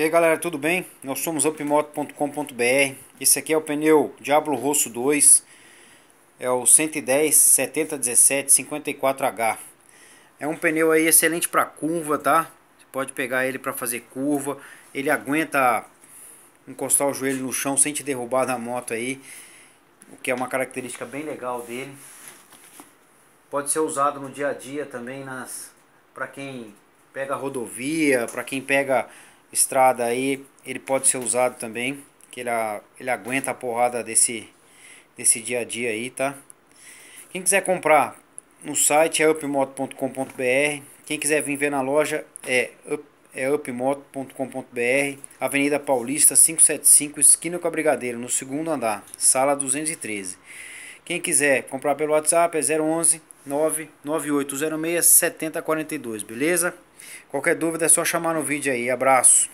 E aí galera, tudo bem? Nós somos upmoto.com.br Esse aqui é o pneu Diablo Rosso 2 É o 110 70 17 54H É um pneu aí excelente para curva, tá? Você pode pegar ele para fazer curva Ele aguenta encostar o joelho no chão sem te derrubar da moto aí O que é uma característica bem legal dele Pode ser usado no dia a dia também nas para quem pega rodovia, para quem pega estrada aí, ele pode ser usado também, que ele, ele aguenta a porrada desse, desse dia a dia aí, tá? Quem quiser comprar no site é upmoto.com.br, quem quiser vir ver na loja é, up, é upmoto.com.br, Avenida Paulista 575, esquina com a Brigadeiro, no segundo andar, sala 213. Quem quiser comprar pelo WhatsApp é 011 99806 7042, beleza? Qualquer dúvida é só chamar no vídeo aí. Abraço.